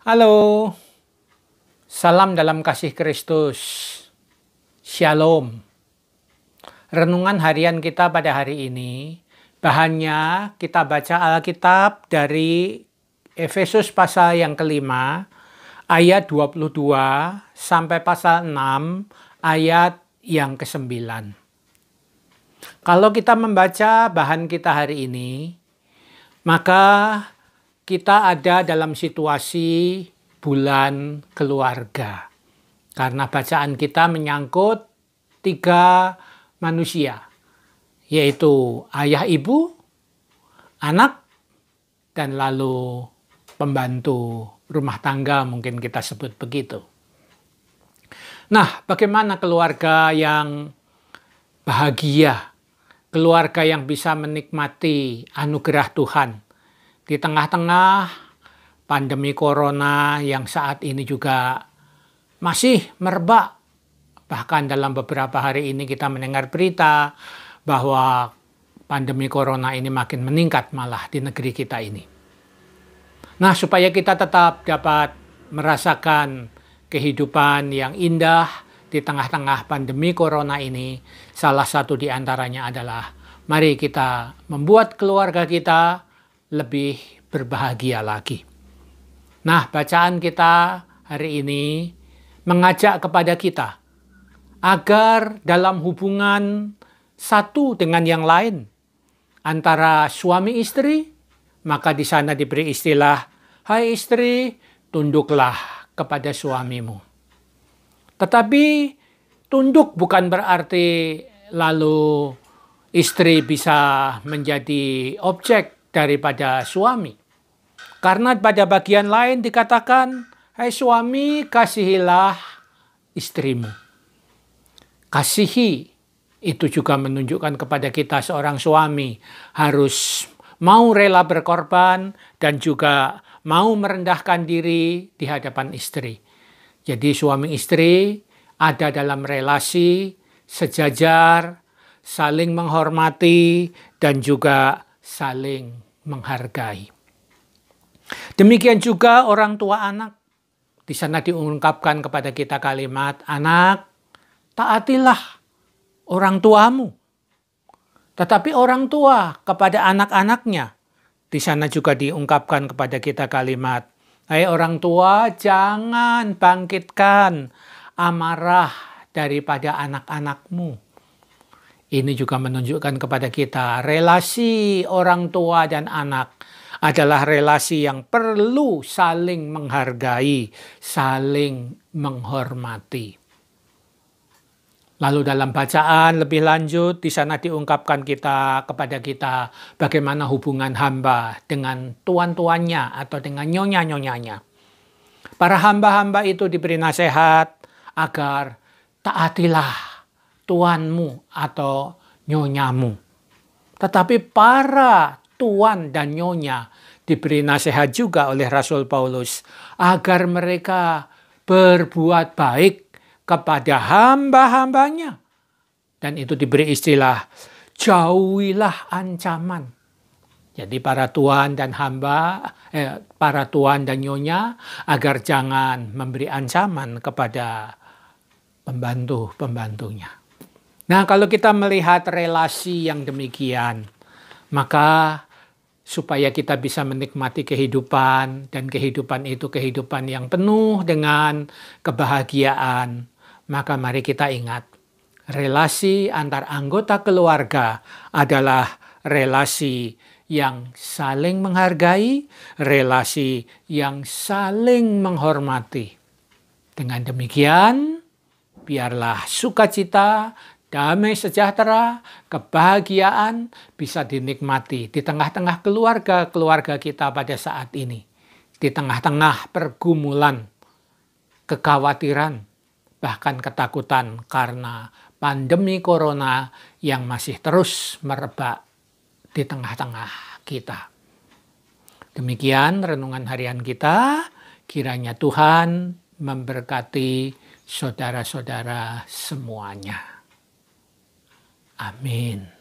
Halo, salam dalam kasih Kristus. Shalom. Renungan harian kita pada hari ini, bahannya kita baca Alkitab dari Efesus pasal yang kelima, ayat 22 sampai pasal 6 ayat yang ke-9. Kalau kita membaca bahan kita hari ini, maka kita ada dalam situasi bulan keluarga. Karena bacaan kita menyangkut tiga manusia, yaitu ayah ibu, anak, dan lalu pembantu rumah tangga mungkin kita sebut begitu. Nah, bagaimana keluarga yang bahagia, keluarga yang bisa menikmati anugerah Tuhan, di tengah-tengah pandemi corona yang saat ini juga masih merebak. Bahkan dalam beberapa hari ini kita mendengar berita bahwa pandemi corona ini makin meningkat malah di negeri kita ini. Nah, supaya kita tetap dapat merasakan kehidupan yang indah di tengah-tengah pandemi corona ini, salah satu di antaranya adalah mari kita membuat keluarga kita lebih berbahagia lagi. Nah, bacaan kita hari ini mengajak kepada kita agar dalam hubungan satu dengan yang lain antara suami istri, maka di sana diberi istilah, "Hai istri, tunduklah kepada suamimu." Tetapi tunduk bukan berarti lalu istri bisa menjadi objek daripada suami. Karena pada bagian lain dikatakan, Hai hey suami, kasihilah istrimu. Kasihi, itu juga menunjukkan kepada kita seorang suami harus mau rela berkorban dan juga mau merendahkan diri di hadapan istri. Jadi suami istri ada dalam relasi sejajar, saling menghormati dan juga saling menghargai. Demikian juga orang tua anak. Di sana diungkapkan kepada kita kalimat, anak, taatilah orang tuamu. Tetapi orang tua kepada anak-anaknya. Di sana juga diungkapkan kepada kita kalimat, Hai orang tua, jangan bangkitkan amarah daripada anak-anakmu. Ini juga menunjukkan kepada kita relasi orang tua dan anak adalah relasi yang perlu saling menghargai, saling menghormati. Lalu dalam bacaan lebih lanjut di sana diungkapkan kita kepada kita bagaimana hubungan hamba dengan tuan-tuannya atau dengan nyonya-nyonyanya. Para hamba-hamba itu diberi nasihat agar taatilah tuanmu atau nyonyamu. Tetapi para tuan dan nyonya diberi nasihat juga oleh Rasul Paulus agar mereka berbuat baik kepada hamba-hambanya. Dan itu diberi istilah jauhilah ancaman. Jadi para tuan dan hamba, eh, para tuan dan nyonya agar jangan memberi ancaman kepada pembantu-pembantunya. Nah, kalau kita melihat relasi yang demikian, maka supaya kita bisa menikmati kehidupan dan kehidupan itu kehidupan yang penuh dengan kebahagiaan, maka mari kita ingat relasi antar anggota keluarga adalah relasi yang saling menghargai, relasi yang saling menghormati. Dengan demikian, biarlah sukacita damai sejahtera, kebahagiaan bisa dinikmati di tengah-tengah keluarga-keluarga kita pada saat ini. Di tengah-tengah pergumulan, kekhawatiran, bahkan ketakutan karena pandemi corona yang masih terus merebak di tengah-tengah kita. Demikian renungan harian kita. Kiranya Tuhan memberkati saudara-saudara semuanya. Amin.